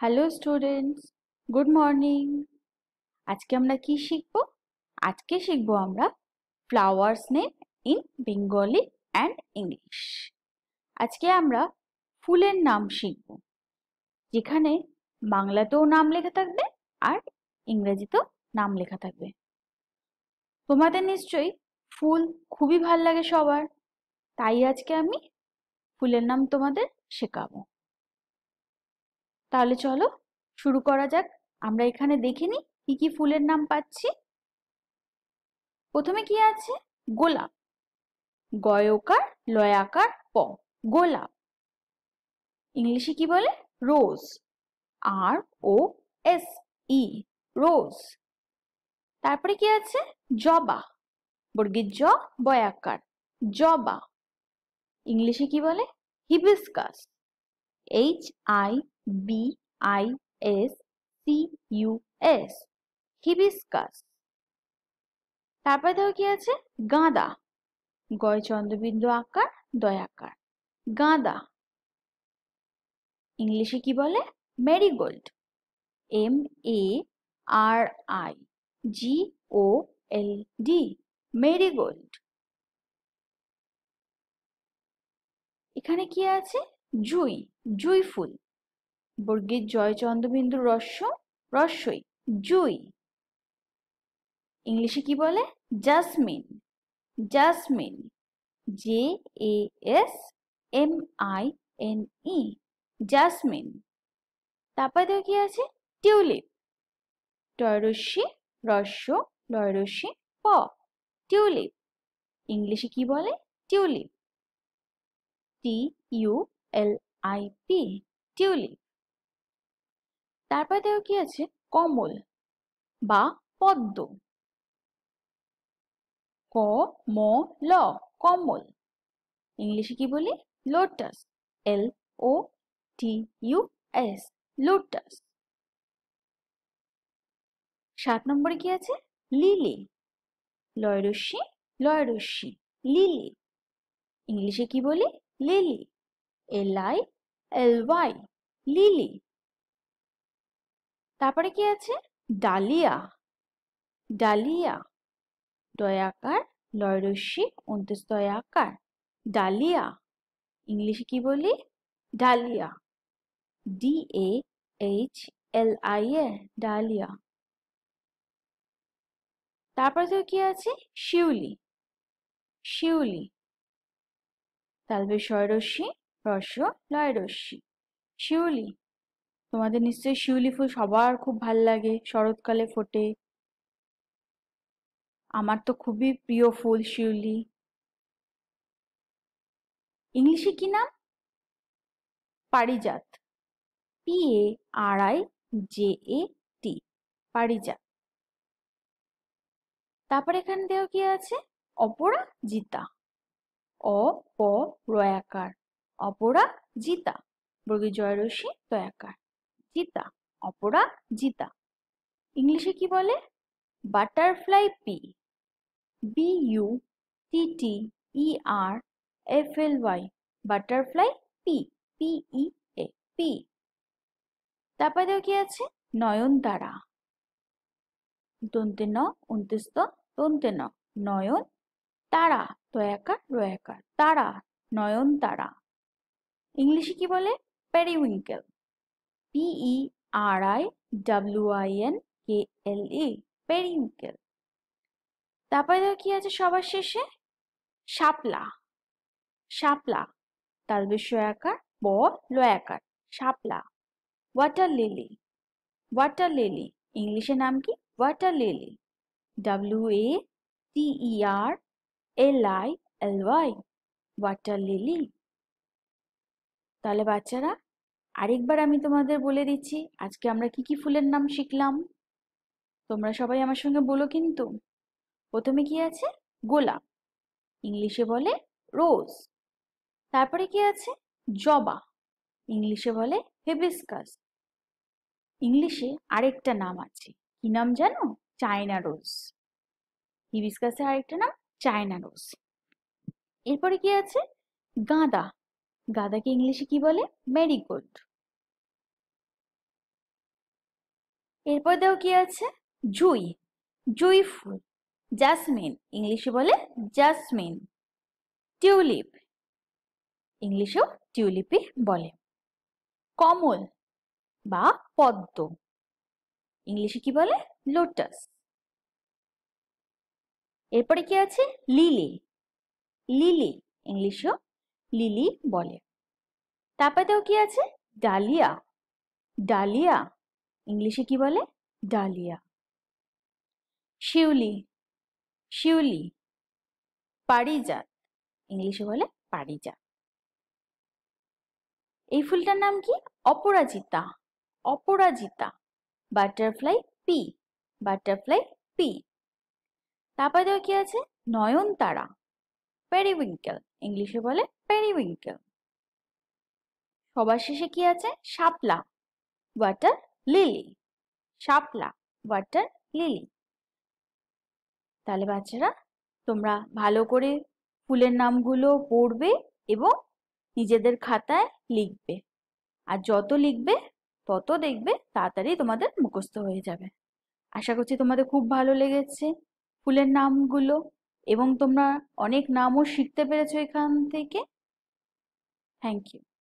hello students good morning আজকে আমরা কি শিখব আজকে শিখব আমরা flowers name in Bengali and English আজকে আমরা ফুলের নাম শিখব যেখানে বাংলাতেও নাম লেখা থাকবে আর ইংরেজিতেও নাম লেখা থাকবে তোমাদের নিশ্চয়ই ফুল খুবই ভাল লাগে সবার তাই আজকে আমি ফুলের নাম তোমাদের শেখাবো তাহলে চলো শুরু করা যাক আমরা এখানে দেখে কি কি ফুলের নাম পাচ্ছি প্রথমে কি আছে গোলাপ গয়কার লয়াকার প গোলাপ ইংলিশে কি বলে রোজ আর ও এস ই রোজ তারপরে কি আছে জবা বর্গীর জ বয়াকার জবা ইংলিশে কি বলে hibiscus H I B I S C U S hibiscus তারপরে দেখো কি আছে গাঁদা গয় চন্দ্রবিন্দু আকার দয়াকার গাঁদা ইংলিশে কি বলে marigold M A R I G O L D marigold এখানে কি আছে জুই জুই ফুল বর্গের জয়চন্দ্রবিন্দু রস্য রস্যই জুই ইংলিশে কি বলে jasmine jasmine J A S M I N E jasmine তারপরে তো কি আছে টিউলিপ টয়রস্যি রস্য লয়রস্যি প টিউলিপ ইংলিশে কি বলে tulip T U L I P tulip তারপরে দেখো কি আছে কমল বা পদ্ম ক ম ল কমল ইংলিশে কি বলি lotus L O T U S lotus সাত নম্বরে কি আছে লিলি লয়রশ্মি লয়রশ্মি লিলি ইংলিশে কি বলি লিলি এলআই লিলি তারপরে কি আছে ডালিয়া ডালিয়া দয়াকার লয়রস্যি অন্তস্তয়াকার ডালিয়া ইংলিশে কি বলি dahlia D A H L I A dahlia তারপরে তো কি আছে শিউলি শিউলি তালবে স্বরস্যি লয় রস্যি শিউলি তোমাদের নিশ্চয়ই শিউলি ফুল সবার খুব ভাল লাগে শরৎকালে ফোটে আমার তো খুবই প্রিয় ফুল শিউলি ইংলিশে কি নাম পারিজাত P A R I J A T পারিজাত তারপর এখানে দেওয়া কি আছে অপরাজিতা অ প রয়াকার অপরা জিতা বর্গী রশ্মি তয়াকার জিতা অপরা জিতা ইংলিশে কি বলে butterfly pea B U T T E R F L Y butterfly pea P E A pea তারপরে কি আছে নয়নতারা দন্তে ন উনত্রিস্ত দন্তে ন নয়ন তারা তয়াকার রয়াকার তারা নয়ন তারা ইংলিশে কি বলে periwinkle P E R I W I N K L E periwinkle তারপরে দেখো কি আছে সবার শেষে শাপলা শাপলা তার বিশ্ব আকার ব লয়াকার শাপলা ওয়াটার লিলি ওয়াটার লিলি ইংলিশে নাম কি water lily W A T E R L I L Y water lily তাহলে বাচ্চারা আরেকবার আমি তোমাদের বলে দিচ্ছি আজকে আমরা কি কি ফুলের নাম শিখলাম তোমরা সবাই আমার সঙ্গে বলো কিন্তু প্রথমে কি আছে গোলাপ ইংলিশে বলে রোজ তারপরে কি আছে জবা ইংলিশে বলে হেবিসকাস ইংলিশে আরেকটা নাম আছে কি নাম জানো চায়না রোজ হিবিস্কাসের আরেকটা নাম চায়না রোজ এরপরে কি আছে গাঁদা গাঁদাকে ইংলিশে কি বলে ম্যারিগোল্ড এরপর দেও কি আছে জুই জুই ফুল জাসমিন ইংলিশে বলে জাসমিন টিউলিপ ইংলিশেও টিউলিপই বলে কমল বা পদ্ম ইংলিশে কি বলে লোটাস এরপরে কি আছে লিলি লিলি ইংলিশেও লিলি বলে তারপরেও কি আছে ডালিয়া ডালিয়া ইংলিশে কি বলে ডালিয়া শিউলি শিউলি পারিজাত ইংলিশে বলে পারিজাত এই ফুলটার নাম কি অপরাজিতা অপরাজিতা বাটারফ্লাই পি বাটারফ্লাই পি তারপর দেওয়া কি আছে নয়নতারা পেরিউইঙ্কেল ইংলিশে বলে পেরিউইঙ্কেল সবার শেষে কি আছে শাপলা ওয়াটার লিলি শাপলা ওয়াটার লিলি তাহলে বাচ্চারা তোমরা ভালো করে ফুলের নামগুলো পড়বে এবং নিজেদের খাতায় লিখবে আর যত লিখবে তত দেখবে তাড়াতাড়ি তোমাদের মুখস্থ হয়ে যাবে আশা করছি তোমাদের খুব ভালো লেগেছে ফুলের নামগুলো এবং তোমরা অনেক নামও শিখতে পেরেছো এখান থেকে থ্যাংক ইউ